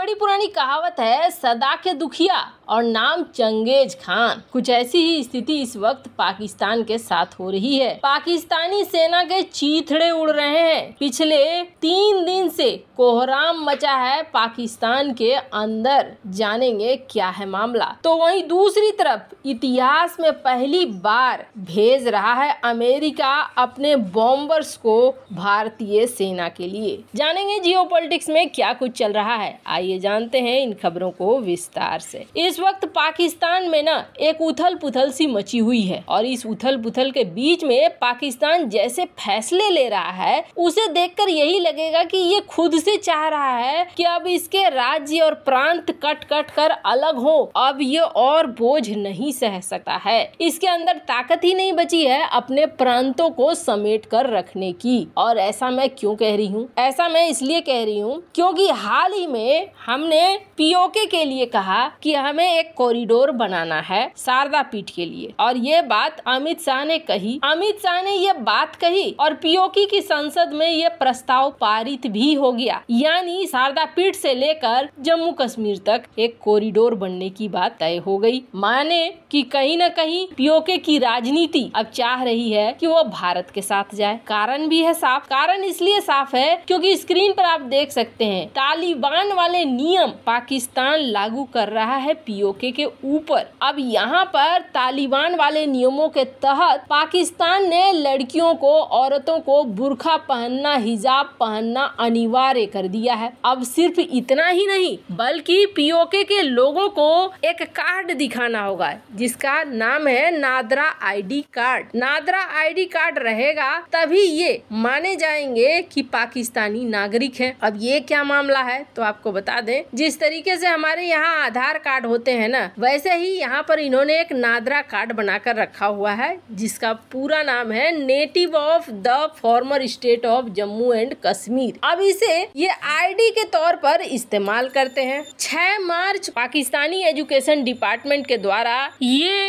बड़ी पुरानी कहावत है सदा के दुखिया और नाम चंगेज खान कुछ ऐसी ही स्थिति इस वक्त पाकिस्तान के साथ हो रही है पाकिस्तानी सेना के चीथड़े उड़ रहे हैं पिछले तीन दिन से कोहराम मचा है पाकिस्तान के अंदर जानेंगे क्या है मामला तो वहीं दूसरी तरफ इतिहास में पहली बार भेज रहा है अमेरिका अपने बॉम्बर्स को भारतीय सेना के लिए जानेंगे जियो में क्या कुछ चल रहा है आइए आइए जानते हैं इन खबरों को विस्तार से इस वक्त पाकिस्तान में ना एक उथल पुथल सी मची हुई है और इस उथल पुथल के बीच में पाकिस्तान जैसे फैसले ले रहा है उसे देखकर यही लगेगा कि ये खुद से चाह रहा है कि अब इसके राज्य और प्रांत कट कट कर अलग हो अब ये और बोझ नहीं सह सकता है इसके अंदर ताकत ही नहीं बची है अपने प्रांतों को समेट कर रखने की और ऐसा मैं क्यों कह रही हूँ ऐसा मैं इसलिए कह रही हूँ क्योंकि हाल ही में हमने पीओके के लिए कहा कि हमें एक कॉरिडोर बनाना है शारदा पीठ के लिए और ये बात अमित शाह ने कही अमित शाह ने ये बात कही और पीओके की संसद में ये प्रस्ताव पारित भी हो गया यानी शारदा पीठ से लेकर जम्मू कश्मीर तक एक कॉरिडोर बनने की बात तय हो गई माने कि कहीं न कहीं पीओके की राजनीति अब चाह रही है कि वो भारत के साथ जाए कारण भी है साफ कारण इसलिए साफ है क्योंकि स्क्रीन पर आप देख सकते हैं तालिबान वाले नियम पाकिस्तान लागू कर रहा है पीओके के ऊपर अब यहाँ पर तालिबान वाले नियमों के तहत पाकिस्तान ने लड़कियों को औरतों को बुरखा पहनना हिजाब पहनना अनिवार्य कर दिया है अब सिर्फ इतना ही नहीं बल्कि पीओके के लोगों को एक कार्ड दिखाना होगा जिसका नाम है NADRA ID card NADRA ID card रहेगा तभी ये माने जाएंगे कि पाकिस्तानी नागरिक है अब ये क्या मामला है तो आपको बता बता दें जिस तरीके से हमारे यहाँ आधार कार्ड होते हैं ना वैसे ही यहाँ पर इन्होंने एक नादरा कार्ड बनाकर रखा हुआ है जिसका पूरा नाम है native of the former state of Jammu and Kashmir अब इसे ये आईडी के तौर पर इस्तेमाल करते हैं 6 मार्च पाकिस्तानी एजुकेशन डिपार्टमेंट के द्वारा ये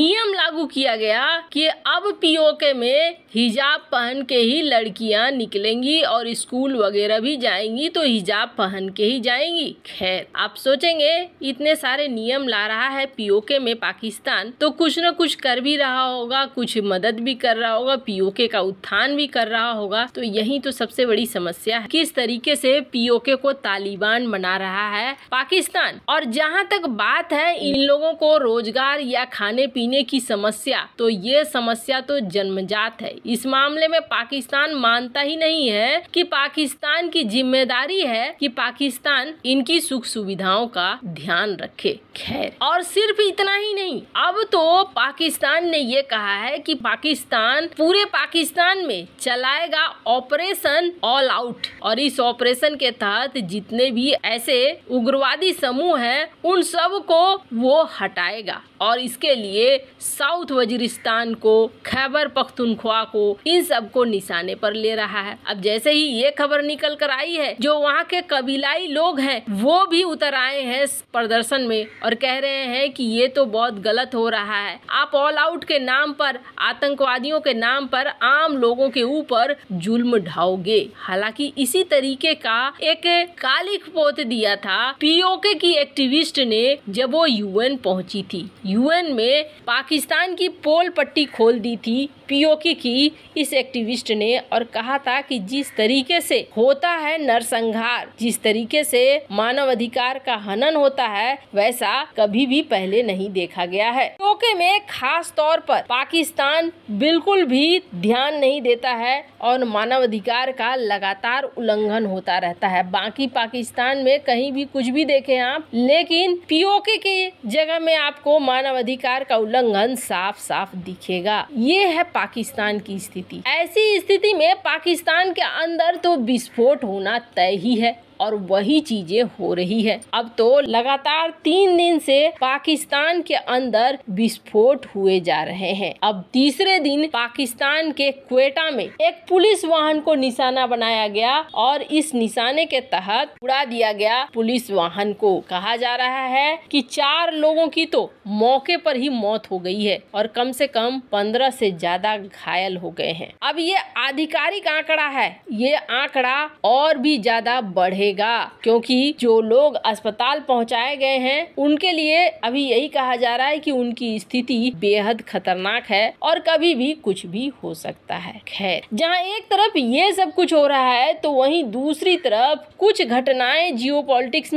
नियम लागू किया गया कि अब पीओके में हिजाब पहन के ही लड़कियां निकलेंगी और स्कूल वगैरह भी जाएंगी तो हिजाब पहन के ही जाएंगी जाएगी खैर आप सोचेंगे इतने सारे नियम ला रहा है पीओके में पाकिस्तान तो कुछ न कुछ कर भी रहा होगा कुछ मदद भी कर रहा होगा पीओके का उत्थान भी कर रहा होगा तो यही तो सबसे बड़ी समस्या है किस तरीके से पीओके को तालिबान बना रहा है पाकिस्तान और जहाँ तक बात है इन लोगों को रोजगार या खाने पीने की समस्या तो ये समस्या तो जन्मजात है इस मामले में पाकिस्तान मानता ही नहीं है कि पाकिस्तान की जिम्मेदारी है कि पाकिस्तान इनकी सुख सुविधाओं का ध्यान रखे खैर और सिर्फ इतना ही नहीं अब तो पाकिस्तान ने ये कहा है कि पाकिस्तान पूरे पाकिस्तान में चलाएगा ऑपरेशन ऑल आउट और इस ऑपरेशन के तहत जितने भी ऐसे उग्रवादी समूह हैं उन सब को वो हटाएगा और इसके लिए साउथ वजीरिस्तान को खैबर पख्तुनख्वा को इन सब को निशाने पर ले रहा है अब जैसे ही ये खबर निकल कर आई है जो वहाँ के कबीलाई लोग हैं हैं वो भी उतर आए हैं प्रदर्शन में और कह रहे हैं कि ये तो बहुत गलत हो रहा है आप ऑल आउट के नाम पर आतंकवादियों के नाम पर आम लोगों के ऊपर जुल्म ढाओगे हालांकि इसी तरीके का एक कालिक पोत दिया था पीओके की एक्टिविस्ट ने जब वो यूएन पहुंची थी यूएन में पाकिस्तान की पोल पट्टी खोल दी थी पीओके की इस एक्टिविस्ट ने और कहा था कि जिस तरीके से होता है नरसंहार जिस तरीके से मानव अधिकार का हनन होता है वैसा कभी भी पहले नहीं देखा गया है टोके में खास तौर पर पाकिस्तान बिल्कुल भी ध्यान नहीं देता है और मानव अधिकार का लगातार उल्लंघन होता रहता है बाकी पाकिस्तान में कहीं भी कुछ भी देखे आप लेकिन पीओके की जगह में आपको मानव अधिकार का उल्लंघन साफ साफ दिखेगा ये है पाकिस्तान की स्थिति ऐसी स्थिति में पाकिस्तान के अंदर तो विस्फोट होना तय ही है और वही चीजें हो रही है अब तो लगातार तीन दिन से पाकिस्तान के अंदर विस्फोट हुए जा रहे हैं अब तीसरे दिन पाकिस्तान के क्वेटा में एक पुलिस वाहन को निशाना बनाया गया और इस निशाने के तहत उड़ा दिया गया पुलिस वाहन को कहा जा रहा है कि चार लोगों की तो मौके पर ही मौत हो गई है और कम से कम पंद्रह से ज्यादा घायल हो गए हैं अब ये आधिकारिक आंकड़ा है ये आंकड़ा और भी ज्यादा बढ़ेगा लगेगा क्योंकि जो लोग अस्पताल पहुंचाए गए हैं उनके लिए अभी यही कहा जा रहा है कि उनकी स्थिति बेहद खतरनाक है और कभी भी कुछ भी हो सकता है खैर जहाँ एक तरफ ये सब कुछ हो रहा है तो वहीं दूसरी तरफ कुछ घटनाएं जियो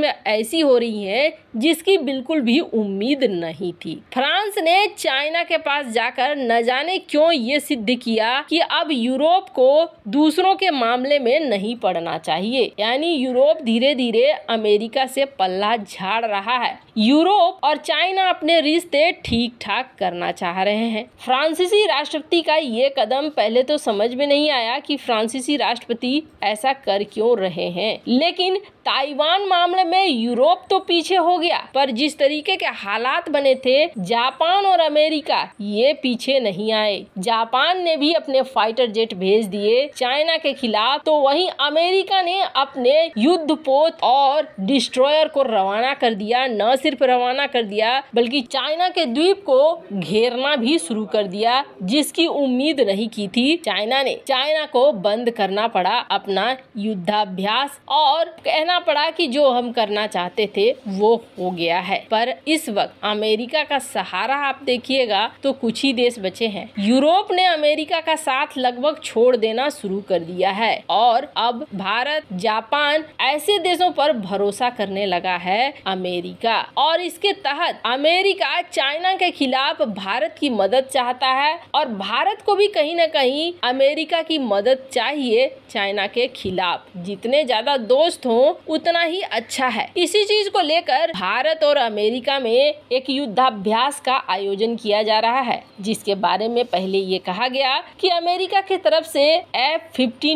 में ऐसी हो रही हैं जिसकी बिल्कुल भी उम्मीद नहीं थी फ्रांस ने चाइना के पास जाकर न जाने क्यों ये सिद्ध किया कि अब यूरोप को दूसरों के मामले में नहीं पड़ना चाहिए यानी यूरोप धीरे धीरे अमेरिका से पल्ला झाड़ रहा है यूरोप और चाइना अपने रिश्ते ठीक ठाक करना चाह रहे हैं फ्रांसीसी राष्ट्रपति का ये कदम पहले तो समझ में नहीं आया कि फ्रांसीसी राष्ट्रपति ऐसा कर क्यों रहे हैं लेकिन ताइवान मामले में यूरोप तो पीछे हो गया पर जिस तरीके के हालात बने थे जापान और अमेरिका ये पीछे नहीं आए जापान ने भी अपने फाइटर जेट भेज दिए चाइना के खिलाफ तो वहीं अमेरिका ने अपने युद्ध पोत और डिस्ट्रॉयर को रवाना कर दिया न सिर्फ रवाना कर दिया बल्कि चाइना के द्वीप को घेरना भी शुरू कर दिया जिसकी उम्मीद नहीं की थी चाइना ने चाइना को बंद करना पड़ा अपना युद्धाभ्यास और कहना मानना पड़ा कि जो हम करना चाहते थे वो हो गया है पर इस वक्त अमेरिका का सहारा आप देखिएगा तो कुछ ही देश बचे हैं यूरोप ने अमेरिका का साथ लगभग छोड़ देना शुरू कर दिया है और अब भारत जापान ऐसे देशों पर भरोसा करने लगा है अमेरिका और इसके तहत अमेरिका चाइना के खिलाफ भारत की मदद चाहता है और भारत को भी कहीं ना कहीं अमेरिका की मदद चाहिए चाइना के खिलाफ जितने ज्यादा दोस्त हों उतना ही अच्छा है इसी चीज को लेकर भारत और अमेरिका में एक युद्धाभ्यास का आयोजन किया जा रहा है जिसके बारे में पहले ये कहा गया कि अमेरिका की तरफ से एफ फिफ्टीन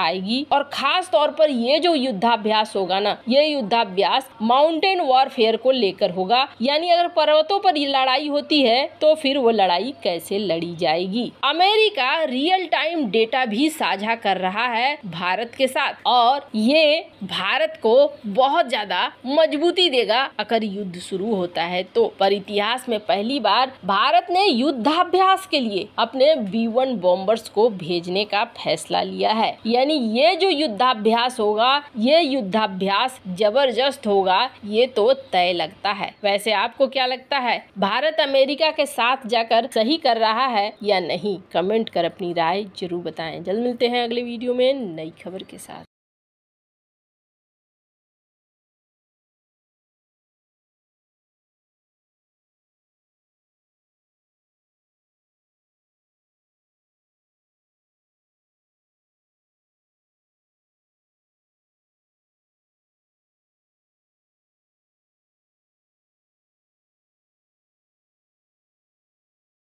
आएगी और खास तौर पर ये जो युद्धाभ्यास होगा ना ये युद्धाभ्यास माउंटेन वॉरफेयर को लेकर होगा यानी अगर पर्वतों पर लड़ाई होती है तो फिर वो लड़ाई कैसे लड़ी जाएगी अमेरिका रियल टाइम डेटा भी साझा कर रहा है भारत के साथ और ये भारत भारत को बहुत ज्यादा मजबूती देगा अगर युद्ध शुरू होता है तो पर इतिहास में पहली बार भारत ने युद्धाभ्यास के लिए अपने बी वन बॉम्बर्स को भेजने का फैसला लिया है यानी ये जो युद्धाभ्यास होगा ये युद्धाभ्यास जबरदस्त होगा ये तो तय लगता है वैसे आपको क्या लगता है भारत अमेरिका के साथ जाकर सही कर रहा है या नहीं कमेंट कर अपनी राय जरूर बताएं जल्द मिलते हैं अगले वीडियो में नई खबर के साथ